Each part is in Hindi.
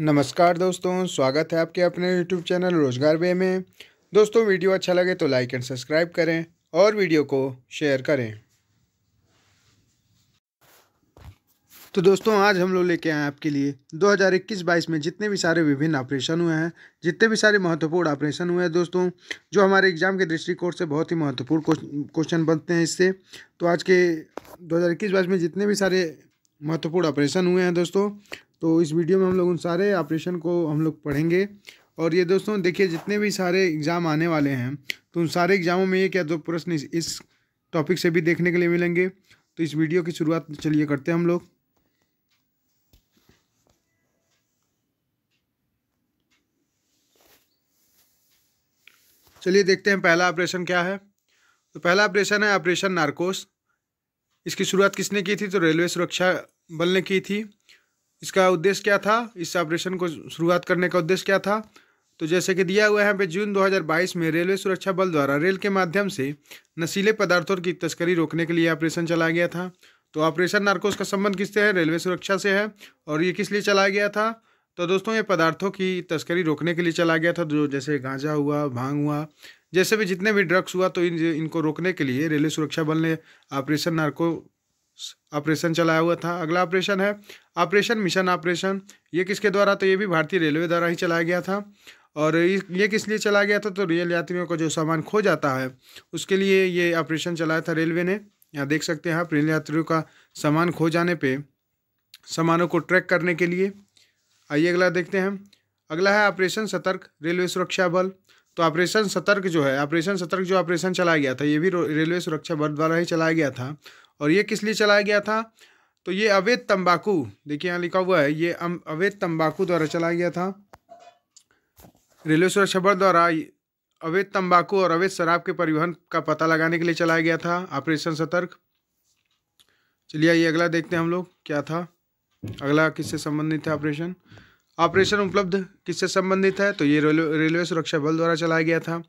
नमस्कार दोस्तों स्वागत है आपके अपने यूट्यूब चैनल रोजगार वे में दोस्तों वीडियो अच्छा लगे तो लाइक एंड सब्सक्राइब करें और वीडियो को शेयर करें तो दोस्तों आज हम लोग लेके आए आपके लिए 2021-22 में जितने भी सारे विभिन्न ऑपरेशन हुए हैं जितने भी सारे महत्वपूर्ण ऑपरेशन हुए हैं दोस्तों जो हमारे एग्जाम के दृष्टिकोण से बहुत ही महत्वपूर्ण क्वेश्चन बनते हैं इससे तो आज के 2021-22 में जितने भी सारे महत्वपूर्ण ऑपरेशन हुए हैं दोस्तों तो इस वीडियो में हम लोग उन सारे ऑपरेशन को हम लोग पढ़ेंगे और ये दोस्तों देखिए जितने भी सारे एग्ज़ाम आने वाले हैं तो उन सारे एग्ज़ामों में ये क्या दो प्रश्न इस टॉपिक से भी देखने के लिए मिलेंगे तो इस वीडियो की शुरुआत चलिए करते हैं हम लोग चलिए देखते हैं पहला ऑपरेशन क्या है तो पहला ऑपरेशन है ऑपरेशन नार्कोस इसकी शुरुआत किसने की थी तो रेलवे सुरक्षा बल ने की थी इसका उद्देश्य क्या था इस ऑपरेशन को शुरुआत करने का उद्देश्य क्या था तो जैसे कि दिया हुआ है पे जून 2022 में रेलवे सुरक्षा बल द्वारा रेल के माध्यम से नशीले पदार्थों की तस्करी रोकने के लिए ऑपरेशन चलाया गया था तो ऑपरेशन नार्कोस का संबंध किससे है रेलवे सुरक्षा से है और ये किस लिए चलाया गया था तो दोस्तों ये पदार्थों की तस्करी रोकने के लिए चला गया था जो जैसे गांजा हुआ भांग हुआ जैसे भी जितने भी ड्रग्स हुआ तो इन इनको रोकने के लिए रेलवे सुरक्षा बल ने ऑपरेशन नार्को ऑपरेशन चलाया हुआ था अगला ऑपरेशन है ऑपरेशन मिशन ऑपरेशन ये किसके द्वारा तो ये भी भारतीय रेलवे द्वारा ही चलाया गया था और ये किस लिए चलाया गया था तो रेल यात्रियों का जो सामान खो जाता है उसके लिए ये ऑपरेशन चलाया था रेलवे ने यहाँ देख सकते हैं आप रेल यात्रियों का सामान खो जाने पर सामानों को ट्रैक करने के लिए आइए अगला देखते हैं अगला है ऑपरेशन सतर्क रेलवे सुरक्षा बल तो ऑपरेशन सतर्क जो है ऑपरेशन सतर्क जो ऑपरेशन चलाया गया था ये भी रेलवे सुरक्षा बल द्वारा ही चलाया गया था और ये किस लिए चलाया गया था तो ये अवैध तंबाकू देखिए यहाँ लिखा हुआ है ये अवैध तंबाकू द्वारा चलाया गया था रेलवे सुरक्षा बल द्वारा अवैध तंबाकू और अवैध शराब के परिवहन का पता लगाने के लिए चलाया गया था ऑपरेशन सतर्क चलिए ये अगला देखते हैं हम लोग क्या था अगला किससे संबंधित है ऑपरेशन ऑपरेशन उपलब्ध किससे संबंधित है तो ये रेलवे सुरक्षा बल द्वारा चलाया गया था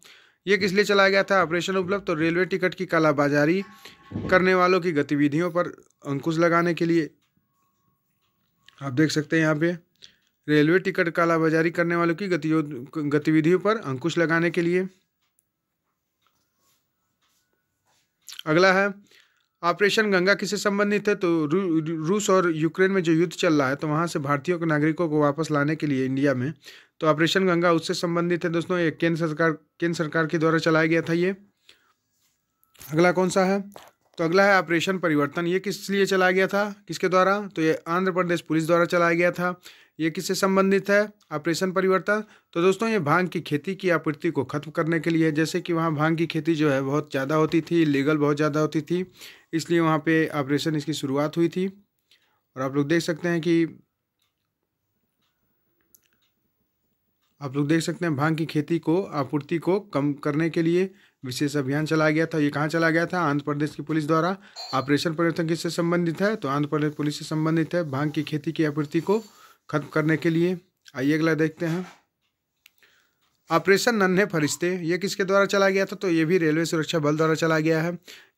ये किस लिए चलाया गया था ऑपरेशन उपलब्ध तो रेलवे टिकट की कालाबाजारी करने वालों की गतिविधियों पर अंकुश लगाने के लिए आप देख सकते हैं यहाँ पे रेलवे टिकट कालाबाजारी करने वालों की गतिविधियों पर अंकुश लगाने के लिए अगला है ऑपरेशन गंगा किससे संबंधित है तो रू, रूस और यूक्रेन में जो युद्ध चल रहा है तो वहाँ से भारतीयों के नागरिकों को वापस लाने के लिए इंडिया में तो ऑपरेशन गंगा उससे संबंधित है दोस्तों ये केंद्र सरकार केंद्र सरकार के द्वारा चलाया गया था ये अगला कौन सा है तो अगला है ऑपरेशन परिवर्तन ये किस लिए चलाया गया था किसके द्वारा तो ये आंध्र प्रदेश पुलिस द्वारा चलाया गया था ये किससे संबंधित है ऑपरेशन परिवर्तन तो दोस्तों ये भांग की खेती की आपूर्ति को ख़त्म करने के लिए जैसे कि वहाँ भांग की खेती जो है बहुत ज़्यादा होती थी लीगल बहुत ज़्यादा होती थी इसलिए वहाँ पे ऑपरेशन इसकी शुरुआत हुई थी और आप लोग देख सकते हैं कि आप लोग देख सकते हैं भांग की खेती को आपूर्ति को कम करने के लिए विशेष अभियान चलाया गया था ये कहाँ चला गया था आंध्र प्रदेश की पुलिस द्वारा ऑपरेशन परिवर्तन किससे संबंधित है तो आंध्र प्रदेश पुलिस से संबंधित है भांग की खेती की आपूर्ति को ख़त्म करने के लिए आइए अगला देखते हैं ऑपरेशन नन्हे फरिश्ते ये किसके द्वारा चला गया था तो ये भी रेलवे सुरक्षा बल द्वारा चला गया है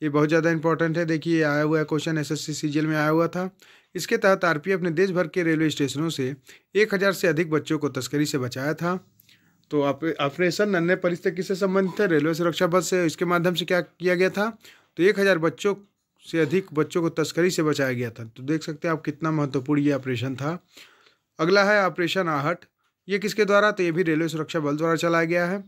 ये बहुत ज़्यादा इंपॉर्टेंट है देखिए आया हुआ क्वेश्चन एस एस में आया हुआ था इसके तहत आरपीएफ ने देश भर के रेलवे स्टेशनों से एक हज़ार से अधिक बच्चों को तस्करी से बचाया था तो ऑपरेशन नन्हे फरिश्ते किससे संबंधित है रेलवे सुरक्षा बल से इसके माध्यम से क्या किया गया था तो एक हज़ार बच्चों से अधिक बच्चों को तस्करी से बचाया गया था तो देख सकते हैं आप कितना महत्वपूर्ण ये ऑपरेशन था अगला है ऑपरेशन आहट ये किसके द्वारा तो ये भी रेलवे सुरक्षा बल द्वारा चलाया गया है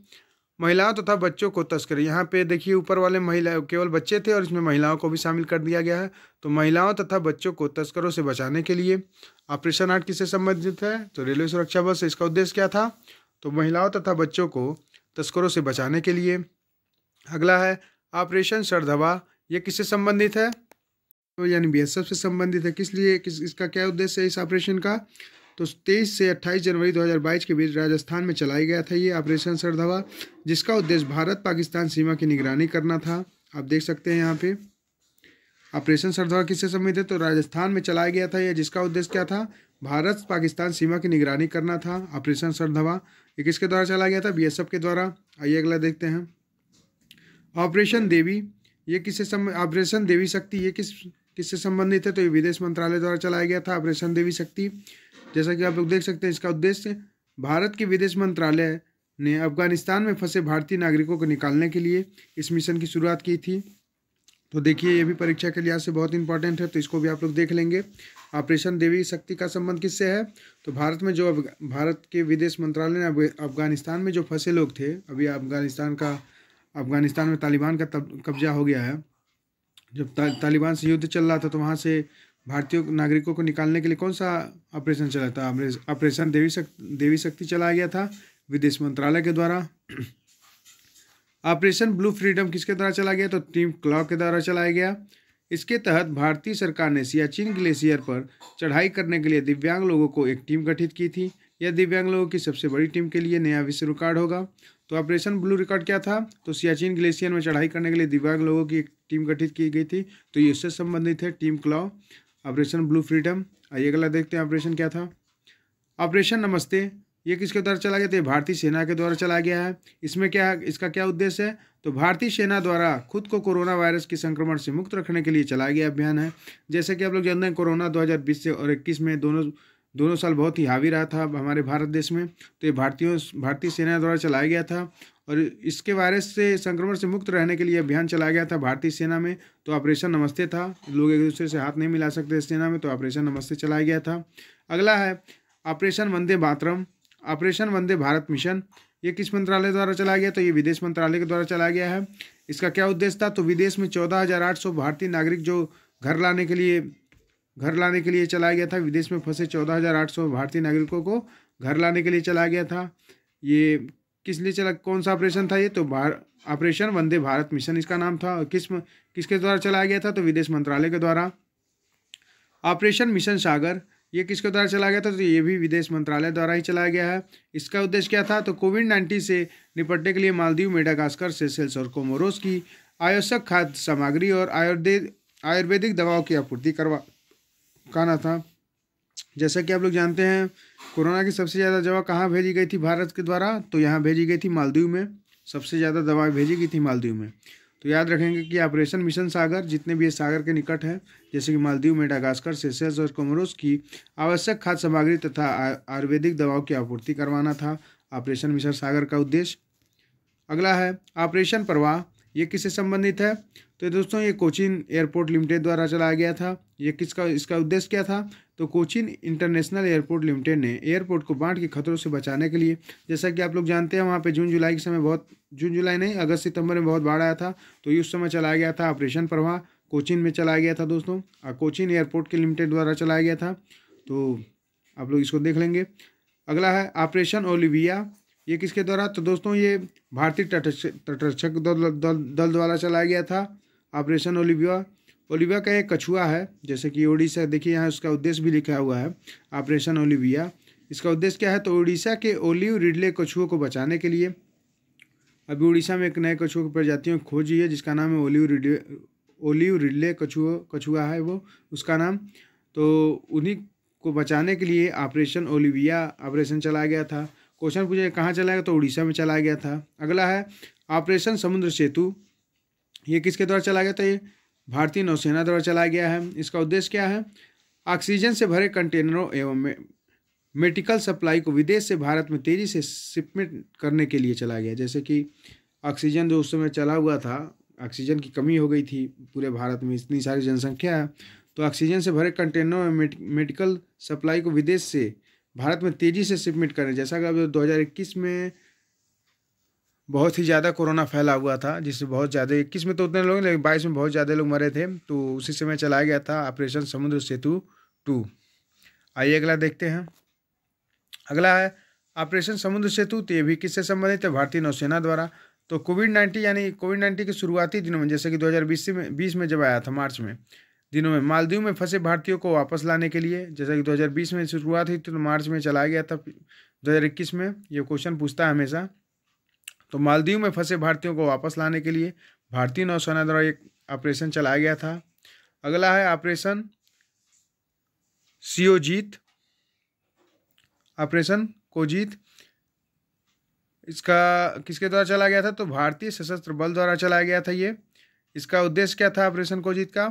महिलाओं तथा तो बच्चों को तस्करी यहाँ पे देखिए ऊपर वाले महिला केवल बच्चे थे और इसमें महिलाओं को भी शामिल कर दिया गया है तो महिलाओं तथा बच्चों को तस्करों से बचाने के लिए ऑपरेशन आठ किससे संबंधित है तो रेलवे सुरक्षा बल से इसका उद्देश्य क्या था तो महिलाओं तथा बच्चों को तस्करों से बचाने के लिए अगला है ऑपरेशन सरधवा ये किससे संबंधित है तो यानी बी से संबंधित है किस लिए किस इसका क्या उद्देश्य है इस ऑपरेशन का तो तेईस से अट्ठाईस जनवरी 2022 के बीच राजस्थान में चलाया गया था ये ऑपरेशन सरधवा जिसका उद्देश्य भारत पाकिस्तान सीमा की निगरानी करना था आप देख सकते हैं यहाँ पे ऑपरेशन सरधवा किससे संबंधित है तो राजस्थान में चलाया गया था यह जिसका उद्देश्य क्या था भारत पाकिस्तान सीमा की निगरानी करना था ऑपरेशन सरधवा ये किसके द्वारा चलाया गया था बी के द्वारा आइए अगला देखते हैं ऑपरेशन देवी ये किससे ऑपरेशन देवी शक्ति ये किस किससे संबंधित है तो ये विदेश मंत्रालय द्वारा चलाया गया था ऑपरेशन देवी शक्ति जैसा कि आप लोग देख सकते हैं इसका उद्देश्य भारत के विदेश मंत्रालय ने अफगानिस्तान में फंसे भारतीय नागरिकों को निकालने के लिए इस मिशन की शुरुआत की थी तो देखिए ये भी परीक्षा के लिहाज से बहुत इंपॉर्टेंट है तो इसको भी आप लोग देख लेंगे ऑपरेशन देवी शक्ति का संबंध किससे है तो भारत में जो भारत के विदेश मंत्रालय ने अफगानिस्तान में जो फंसे लोग थे अभी अफगानिस्तान का अफगानिस्तान में तालिबान का कब्जा हो गया है जब ता, तालिबान से युद्ध चल रहा था तो वहाँ से भारतीय नागरिकों को निकालने के लिए कौन सा ऑपरेशन चला था ऑपरेशन देवी शक्ति देवी शक्ति चलाया गया था विदेश मंत्रालय के द्वारा ऑपरेशन ब्लू फ्रीडम किसके द्वारा चला गया तो टीम क्लॉक के द्वारा चलाया गया इसके तहत भारतीय सरकार ने सियाचिन ग्लेशियर पर चढ़ाई करने के लिए दिव्यांग लोगों को एक टीम गठित की थी यह दिव्यांग लोगों की सबसे बड़ी टीम के लिए नया विश्व रिकॉर्ड होगा तो ऑपरेशन ब्लू रिकॉर्ड क्या था तो सियाचिन ग्लेशियर में चढ़ाई करने के लिए दिव्यांग लोगों की एक टीम गठित की गई थी तो ये उससे संबंधित है टीम क्लाव ऑपरेशन ब्लू फ्रीडम आइए अगला देखते हैं ऑपरेशन क्या था ऑपरेशन नमस्ते ये किसके द्वारा चला गया था भारतीय सेना के द्वारा चला गया है इसमें क्या इसका क्या उद्देश्य है तो भारतीय सेना द्वारा खुद को कोरोना वायरस के संक्रमण से मुक्त रखने के लिए चलाया गया अभियान है जैसे कि आप लोग जानते हैं कोरोना 2020 से और 21 में दोनों दोनों साल बहुत ही हावी रहा था हमारे भारत देश में तो ये भारतीयों भारतीय सेना द्वारा चलाया गया था और इसके वायरस से संक्रमण से मुक्त रहने के लिए अभियान चलाया गया था भारतीय सेना में तो ऑपरेशन नमस्ते था लोग एक दूसरे से हाथ नहीं मिला सकते सेना में तो ऑपरेशन नमस्ते चलाया गया था अगला है operation Vande Mataram operation Vande Bharat mission ये किस मंत्रालय द्वारा चलाया गया तो ये विदेश मंत्रालय के द्वारा चलाया गया है इसका क्या उद्देश्य था तो विदेश में चौदह हज़ार आठ सौ भारतीय नागरिक जो घर लाने के लिए घर लाने के लिए चलाया गया था विदेश में फंसे चौदह हज़ार आठ सौ भारतीय नागरिकों को घर लाने के लिए चलाया गया था ये किस लिए चला कौन सा ऑपरेशन था ये तो ऑपरेशन वंदे भारत मिशन इसका नाम था और किस किसके द्वारा चलाया गया था तो विदेश मंत्रालय के द्वारा ऑपरेशन मिशन सागर ये किसके द्वारा चलाया गया था तो ये भी विदेश मंत्रालय द्वारा ही चलाया गया है इसका उद्देश्य क्या था तो कोविड नाइन्टीन से निपटने के लिए मालदीव मेडागास्कर सेल्स और कोमोरोस की आवश्यक खाद्य सामग्री और आयुर्वेद आयुर्वेदिक दवाओं की आपूर्ति करवा कहना था जैसा कि आप लोग जानते हैं कोरोना की सबसे ज़्यादा दवा कहाँ भेजी गई थी भारत के द्वारा तो यहाँ भेजी गई थी मालदीव में सबसे ज़्यादा दवा भेजी गई थी मालदीव में तो याद रखेंगे कि ऑपरेशन मिशन सागर जितने भी सागर के निकट हैं जैसे कि मालदीव में डागास्कर सेसेस और कोमरोस की आवश्यक खाद्य सामग्री तथा आयुर्वेदिक दवाओं की आपूर्ति करवाना था ऑपरेशन मिशन सागर का उद्देश्य अगला है ऑपरेशन प्रवाह ये किससे संबंधित है तो दोस्तों ये कोचिन एयरपोर्ट लिमिटेड द्वारा चलाया गया था ये किसका इसका उद्देश्य क्या था तो कोचिन इंटरनेशनल एयरपोर्ट लिमिटेड ने एयरपोर्ट को बाढ़ के खतरों से बचाने के लिए जैसा कि आप लोग जानते हैं वहाँ पे जून जुलाई के समय बहुत जून जुलाई नहीं अगस्त सितंबर में बहुत बाढ़ आया था तो उस समय चलाया गया था ऑपरेशन प्रवाह कोचिन में चलाया गया था दोस्तों और कोचिन एयरपोर्ट के लिमिटेड द्वारा चलाया गया था तो आप लोग इसको देख लेंगे अगला है ऑपरेशन ओलिविया ये किसके द्वारा तो दोस्तों ये भारतीय तटरक्षक दल, दल, दल द्वारा चलाया गया था ऑपरेशन ओलिविया ओलिविया का एक कछुआ है जैसे कि ओडिशा देखिए यहाँ उसका उद्देश्य भी लिखा हुआ है ऑपरेशन ओलिविया इसका उद्देश्य क्या है तो उड़ीसा के ओलिव रिडले कछुओं को बचाने के लिए अभी उड़ीसा में एक नए कछुओं की प्रजातियों खोज हुई है जिसका नाम है ओलिव रिडले ओलिव रिडले कछुओ कछुआ है वो उसका नाम तो उन्हीं को बचाने के लिए ऑपरेशन ओलिविया ऑपरेशन चलाया गया था क्वेश्चन पूछे कहाँ चलाया गया तो उड़ीसा में चलाया गया था अगला है ऑपरेशन समुद्र सेतु ये किसके द्वारा चलाया गया था ये भारतीय नौसेना द्वारा चलाया गया है इसका उद्देश्य क्या है ऑक्सीजन से भरे कंटेनरों एवं मेडिकल सप्लाई को विदेश से भारत में तेज़ी से शिपमेंट करने के लिए चलाया गया जैसे कि ऑक्सीजन जो उस समय चला हुआ था ऑक्सीजन की कमी हो गई थी पूरे भारत में इतनी सारी जनसंख्या है तो ऑक्सीजन से भरे कंटेनरों में मेडिकल सप्लाई को विदेश से भारत में तेज़ी से शिपमेंट करें जैसा कि अब इक्कीस में बहुत ही ज़्यादा कोरोना फैला हुआ था जिससे बहुत ज़्यादा इक्कीस में तो उतने लोग लेकिन बाईस में बहुत ज़्यादा लोग मरे थे तो उसी समय चलाया गया था ऑपरेशन समुद्र सेतु टू आइए अगला देखते हैं अगला है ऑपरेशन समुद्र सेतु तो ये भी किससे संबंधित है भारतीय नौसेना द्वारा तो कोविड नाइन्टीन यानी कोविड नाइन्टीन के शुरुआती दिनों में जैसे कि दो में बीस में जब आया था मार्च में दिनों में मालदीव में फंसे भारतीयों को वापस लाने के लिए जैसा कि 2020 में शुरुआत हुई तो मार्च में चलाया गया था 2021 में ये क्वेश्चन पूछता है हमेशा तो मालदीव में फंसे भारतीयों को वापस लाने के लिए भारतीय नौसेना द्वारा एक ऑपरेशन चलाया गया था अगला है ऑपरेशन सीओजीत ऑपरेशन कोजीत इसका किसके द्वारा चलाया गया था तो भारतीय सशस्त्र बल द्वारा चलाया गया था ये इसका उद्देश्य क्या था ऑपरेशन कोजीत का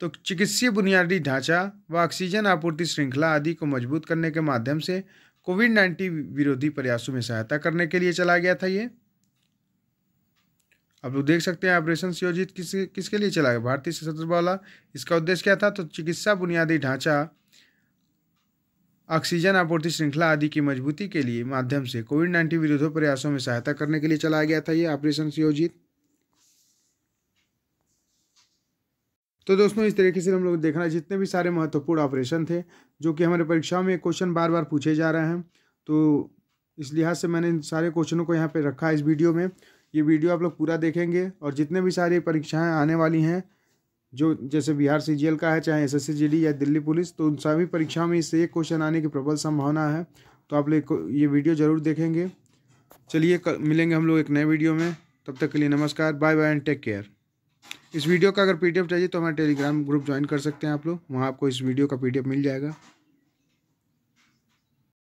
तो चिकित्सीय बुनियादी ढांचा व ऑक्सीजन आपूर्ति श्रृंखला आदि को मजबूत करने के माध्यम से कोविड नाइन्टीन विरोधी प्रयासों में सहायता करने के लिए चलाया गया था ये आप लोग तो देख सकते हैं ऑपरेशन सियोजित किस किसके लिए चला गया भारतीय सशस्त्र बल इसका उद्देश्य क्या था तो चिकित्सा बुनियादी ढांचा ऑक्सीजन आपूर्ति श्रृंखला आदि की मजबूती के लिए माध्यम से कोविड नाइन्टीन विरोधी प्रयासों में सहायता करने के लिए चलाया गया था ये ऑपरेशन सियोजित तो दोस्तों इस तरीके से हम लोग देखना जितने भी सारे महत्वपूर्ण ऑपरेशन थे जो कि हमारे परीक्षाओं में क्वेश्चन बार बार पूछे जा रहे हैं तो इस लिहाज से मैंने इन सारे क्वेश्चनों को यहाँ पर रखा है इस वीडियो में ये वीडियो आप लोग पूरा देखेंगे और जितने भी सारी परीक्षाएँ आने वाली हैं जो जैसे बिहार सी का है चाहे एस एस या दिल्ली पुलिस तो उन सभी परीक्षाओं में इससे एक क्वेश्चन आने की प्रबल संभावना है तो आप लोग ये वीडियो ज़रूर देखेंगे चलिए मिलेंगे हम लोग एक नए वीडियो में तब तक के लिए नमस्कार bye bye and take care इस वीडियो का अगर पीडीएफ चाहिए तो हमारे टेलीग्राम ग्रुप ज्वाइन कर सकते हैं आप लोग वहाँ आपको इस वीडियो का पीडीएफ मिल जाएगा